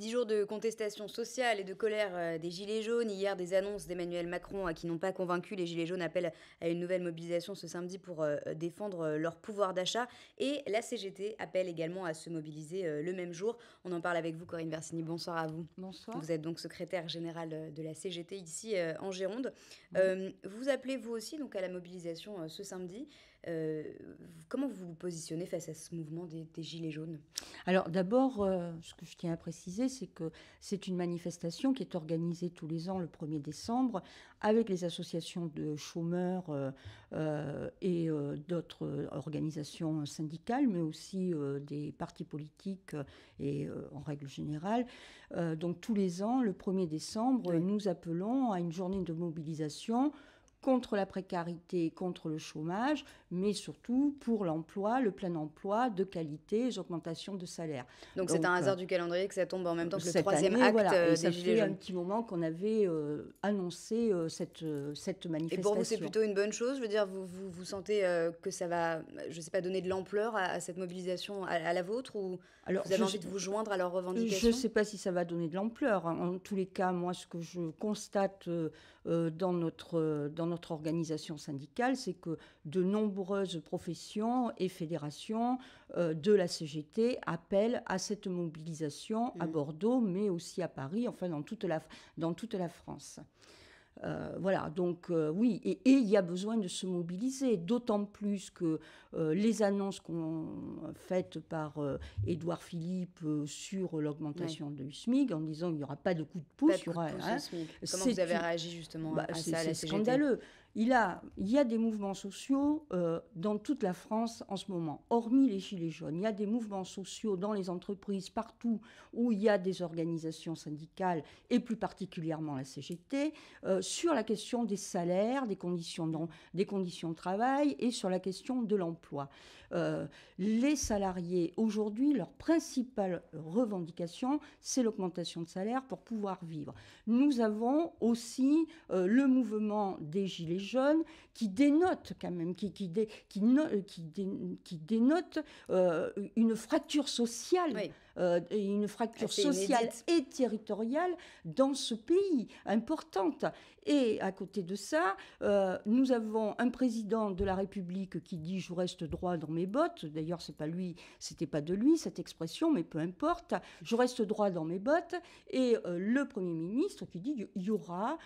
Dix jours de contestation sociale et de colère euh, des Gilets jaunes. Hier, des annonces d'Emmanuel Macron euh, qui n'ont pas convaincu. Les Gilets jaunes appellent à une nouvelle mobilisation ce samedi pour euh, défendre leur pouvoir d'achat. Et la CGT appelle également à se mobiliser le même jour. On en parle avec vous, Corinne Versini. Bonsoir à vous. Bonsoir. Vous êtes donc secrétaire générale de la CGT ici en Gironde. vous appelez vous aussi donc à la mobilisation ce samedi. Euh, comment vous vous positionnez face à ce mouvement des, Gilets jaunes Alors d'abord, euh, ce que je tiens à préciser, c'est que c'est une manifestation qui est organisée tous les ans le 1er décembre avec les associations de chômeurs euh, et d'autres organisations syndicales, mais aussi des partis politiques et en règle générale. donc tous les ans, le 1er décembre, nous appelons à une journée de mobilisation contre la précarité, contre le chômage, mais surtout pour l'emploi, le plein emploi de qualité, les augmentations de salaire. Donc c'est un hasard euh, du calendrier que ça tombe en même temps que le troisième acte euh, des ça fait un petit moment qu'on avait euh, annoncé cette, cette manifestation. Et pour vous, c'est plutôt une bonne chose Je veux dire, vous, vous, vous sentez que ça va, je ne sais pas, donner de l'ampleur à, cette mobilisation, à, la vôtre Ou vous avez envie de vous joindre à leurs revendications Je ne sais pas si ça va donner de l'ampleur. Hein. En, tous les cas, moi, ce que je constate dans notre... Dans notre organisation syndicale, c'est que de nombreuses professions et fédérations euh, de la CGT appellent à cette mobilisation à mmh. Bordeaux, mais aussi à Paris, enfin dans toute la, dans toute la France. Euh, voilà, donc euh, oui, et, il y a besoin de se mobiliser, d'autant plus que euh, les annonces qu'on faites par Edouard Philippe sur l'augmentation de l'USMIG en disant qu'il n'y aura pas de coup de pouce, sur de hein, Comment vous avez réagi justement bah, à ça C'est scandaleux. Il, a, il y a des mouvements sociaux euh, dans toute la France en ce moment, hormis les Gilets jaunes. Il y a des mouvements sociaux dans les entreprises partout où il y a des organisations syndicales et plus particulièrement la CGT euh, sur la question des salaires, des conditions, des conditions de travail et sur la question de l'emploi. Euh, les salariés, aujourd'hui, leur principale revendication, c'est l'augmentation de salaire pour pouvoir vivre. Nous avons aussi le mouvement des Gilets jeunes, qui dénotent quand même, qui, qui, qui, euh, qui dénotent euh, une fracture sociale. Euh, une fracture sociale et territoriale dans ce pays importante. Et à côté de ça, euh, nous avons un président de la République qui dit je reste droit dans mes bottes. D'ailleurs, c'est pas lui, c'était pas de lui cette expression, mais peu importe. Je reste droit dans mes bottes. Et euh, le Premier ministre qui dit il y aura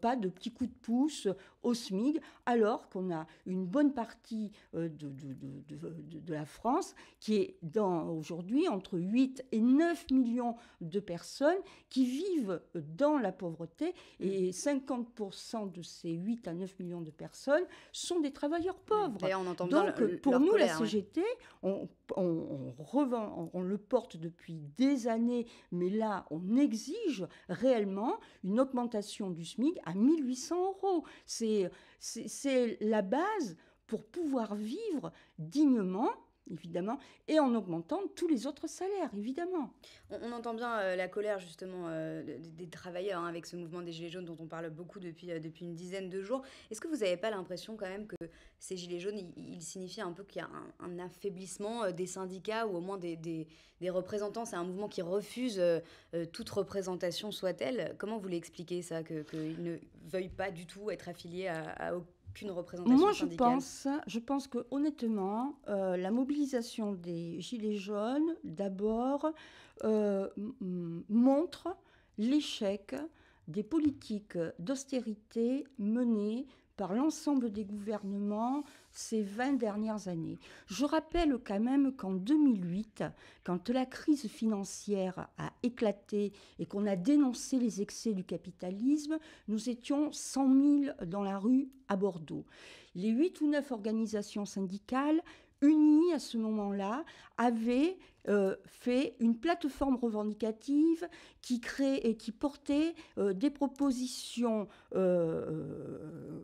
pas de petits coups de pouce au SMIG, alors qu'on a une bonne partie de, de, la France qui est dans aujourd'hui entre 8 et 9 millions de personnes qui vivent dans la pauvreté mm. et 50% de ces 8 à 9 millions de personnes sont des travailleurs pauvres. Donc pour nous, la CGT, on, revend, on, le porte depuis des années, mais là, on exige réellement une augmentation du SMIC à 1800 euros. C'est la base pour pouvoir vivre dignement évidemment, et en augmentant tous les autres salaires, évidemment. On, entend bien euh, la colère justement euh, des, travailleurs hein, avec ce mouvement des Gilets jaunes dont on parle beaucoup depuis, euh, depuis une dizaine de jours. Est-ce que vous n'avez pas l'impression quand même que ces Gilets jaunes, ils signifient un peu qu'il y a un, affaiblissement des syndicats ou au moins des, des, représentants C'est un mouvement qui refuse toute représentation soit-elle. Comment vous l'expliquez ça, qu'ils ne veuillent pas du tout être affiliés à, à aucun moi, je pense, je pense que honnêtement, euh, la mobilisation des Gilets jaunes, d'abord, euh, montre l'échec des politiques d'austérité menées par l'ensemble des gouvernements ces 20 dernières années. Je rappelle quand même qu'en 2008, quand la crise financière a éclaté et qu'on a dénoncé les excès du capitalisme, nous étions 100 000 dans la rue à Bordeaux. Les huit ou neuf organisations syndicales unies à ce moment-là avaient euh, fait une plateforme revendicative qui crée et qui portait euh, des propositions euh,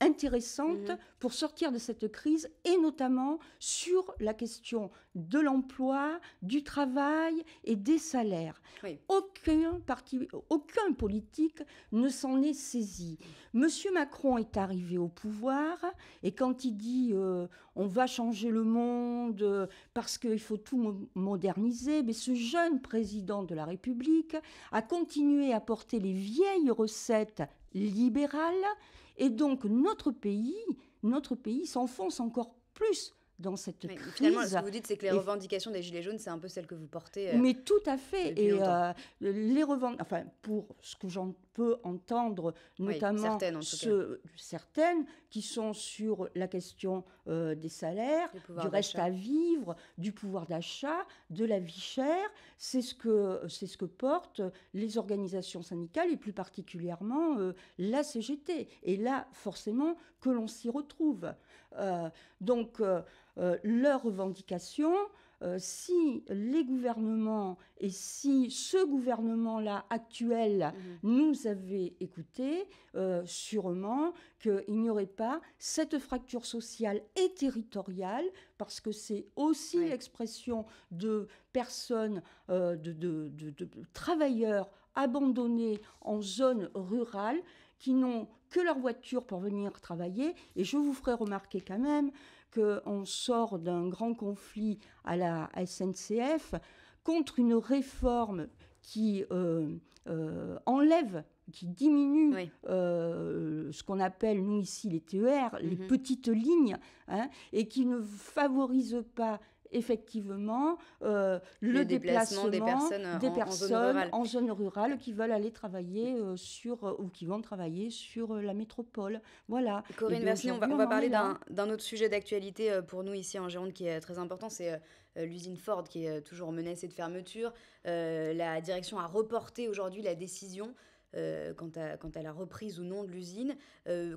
intéressantes mm. pour sortir de cette crise et notamment sur la question de l'emploi, du travail et des salaires. Aucun parti, aucun politique ne s'en est saisi. Monsieur Macron est arrivé au pouvoir et quand il dit on va changer le monde parce qu'il faut tout modernisé, mais ce jeune président de la République a continué à porter les vieilles recettes libérales, et donc notre pays, notre pays s'enfonce encore plus dans cette Finalement, ce que vous dites, c'est que les revendications des Gilets jaunes, c'est un peu celles que vous portez. Euh, mais tout à fait. Et euh, les revend, enfin, pour ce que j'en peux entendre, notamment certaines, qui sont sur la question euh, des salaires, du, reste à vivre, du pouvoir d'achat, de la vie chère. C'est ce, que, ce que portent les organisations syndicales et plus particulièrement la CGT. Et là, forcément, que l'on s'y retrouve. Euh, donc, euh, euh, leurs revendications, si les gouvernements et si ce gouvernement-là actuel mhm. nous avait écoutés, sûrement qu'il n'y aurait pas cette fracture sociale et territoriale, parce que c'est aussi l'expression de personnes, de travailleurs abandonnés en zone rurale qui n'ont que leur voiture pour venir travailler. Et je vous ferai remarquer quand même qu'on sort d'un grand conflit à la SNCF contre une réforme qui euh, euh, enlève qui diminue euh, ce qu'on appelle, nous ici, les TER, les mhm. petites lignes, hein, et qui ne favorise pas effectivement euh, le, déplacement, des personnes, en, zone rurale qui veulent aller travailler euh, sur euh, ou qui vont travailler sur la métropole. Voilà. Corinne merci. Ben, on va, on va parler d'un autre sujet d'actualité pour nous ici en Gironde qui est très important, c'est l'usine Ford qui est toujours menacée de fermeture. la direction a reporté aujourd'hui la décision. quant, à, quant, à, la reprise ou non de l'usine.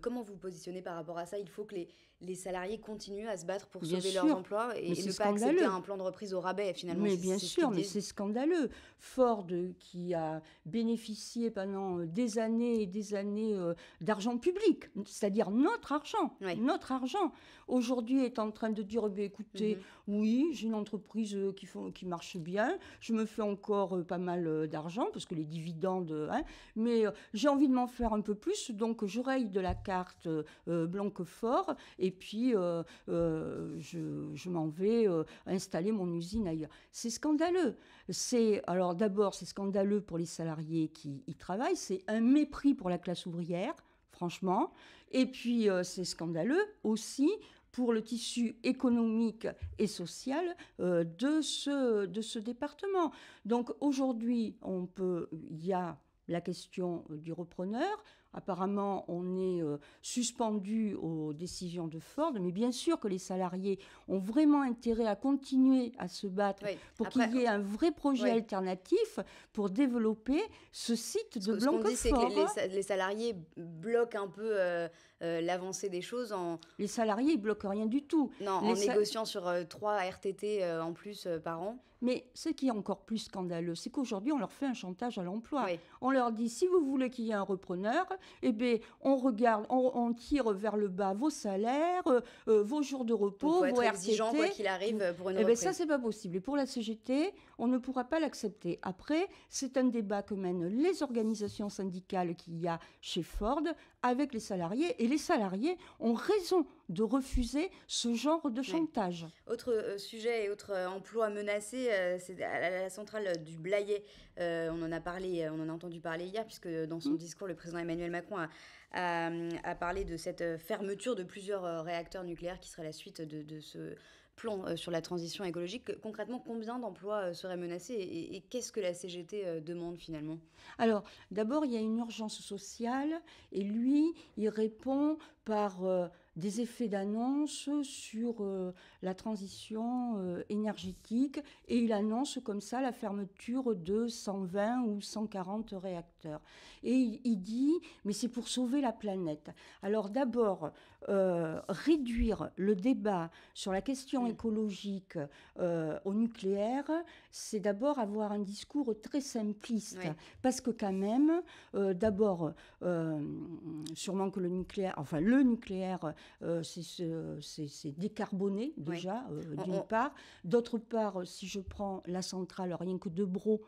comment vous vous positionnez par rapport à ça Il faut que les, les salariés continuent à se battre pour sauver leurs emplois et, ne pas accepter un plan de reprise au rabais, finalement. Mais bien sûr, mais c'est scandaleux. Ford, qui a bénéficié pendant euh, des années et des années euh, d'argent public, c'est-à-dire notre argent, notre argent, aujourd'hui est en train de dire, eh écoutez, mhm. oui, j'ai une entreprise euh, qui, marche bien, je me fais encore pas mal d'argent, parce que les dividendes, hein, mais j'ai envie de m'en faire un peu plus, donc je de la carte Blanquefort et et puis euh, euh, je, m'en vais euh, installer mon usine ailleurs. C'est scandaleux. C'est alors d'abord c'est scandaleux pour les salariés qui y travaillent, c'est un mépris pour la classe ouvrière, franchement. Et puis c'est scandaleux aussi pour le tissu économique et social de, ce, de ce département. Donc aujourd'hui, on peut, il y a la question du repreneur. Apparemment, on est euh, suspendu aux décisions de Ford, mais bien sûr que les salariés ont vraiment intérêt à continuer à se battre pour qu'il y ait un vrai projet alternatif pour développer ce site de Blanquefort. Ce qu'on dit, c'est que les, salariés bloquent un peu euh, euh, l'avancée des choses Les salariés, ils bloquent rien du tout. Non, en négociant sur trois RTT en plus par an. Mais ce qui est encore plus scandaleux, c'est qu'aujourd'hui, on leur fait un chantage à l'emploi. On leur dit, si vous voulez qu'il y ait un repreneur, eh bien, on regarde, on, tire vers le bas vos salaires, euh, euh, vos jours de repos, vos RTT. quoi qu'il arrive pour une eh bien, ça, c'est pas possible. Et pour la CGT, on ne pourra pas l'accepter. Après, c'est un débat que mènent les organisations syndicales qu'il y a chez Ford avec les salariés. Et les salariés ont raison de refuser ce genre de chantage. Autre euh, sujet et autre euh, emploi menacé, euh, c'est à la, centrale du Blayet. on en a parlé, on en a entendu parler hier, puisque dans son mm. discours, le président Emmanuel Macron a, parlé de cette fermeture de plusieurs réacteurs nucléaires qui serait la suite de, ce plan sur la transition écologique. Concrètement, combien d'emplois seraient menacés et qu'est-ce que la CGT demande finalement Alors, d'abord, il y a une urgence sociale et lui, il répond par des effets d'annonce sur euh, la transition euh, énergétique et il annonce comme ça la fermeture de 120 ou 140 réacteurs et il, dit, mais c'est pour sauver la planète. Alors d'abord, euh, réduire le débat sur la question mm. écologique euh, au nucléaire, c'est d'abord avoir un discours très simpliste. Parce que quand même, euh, d'abord, sûrement que le nucléaire, enfin le nucléaire, c'est décarboné déjà, d'une part. D'autre part, si je prends la centrale, rien que de Bro,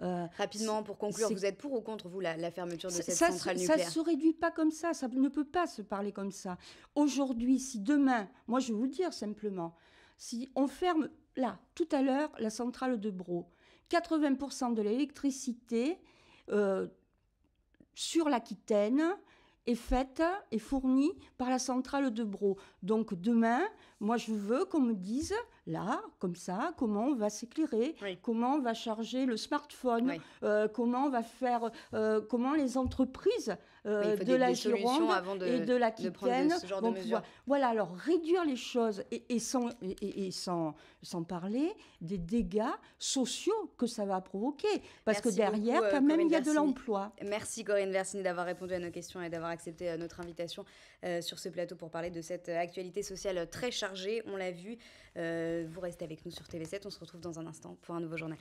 euh, Rapidement, pour conclure, vous êtes pour ou contre, vous, la, fermeture de cette centrale nucléaire Ça ne se réduit pas comme ça, ça ne peut pas se parler comme ça. Aujourd'hui, si demain, moi je vais vous le dire simplement, si on ferme, là, tout à l'heure, la centrale de Bro, 80% de l'électricité euh, sur l'Aquitaine est faite et fournie par la centrale de Bro. Donc demain, moi je veux qu'on me dise là, comme ça, comment on va s'éclairer, comment on va charger le smartphone, euh, comment on va faire, euh, comment les entreprises euh, de la Gironde avant et de l'Aquitaine Voilà, alors réduire les choses et, sans, et, sans, parler des dégâts sociaux que ça va provoquer. Parce que derrière, euh, quand même, il y a de l'emploi. Merci Corinne Versini d'avoir répondu à nos questions et d'avoir accepté euh, notre invitation sur ce plateau pour parler de cette actualité sociale très chargée. On l'a vu. vous restez avec nous sur TV7. On se retrouve dans un instant pour un nouveau journal.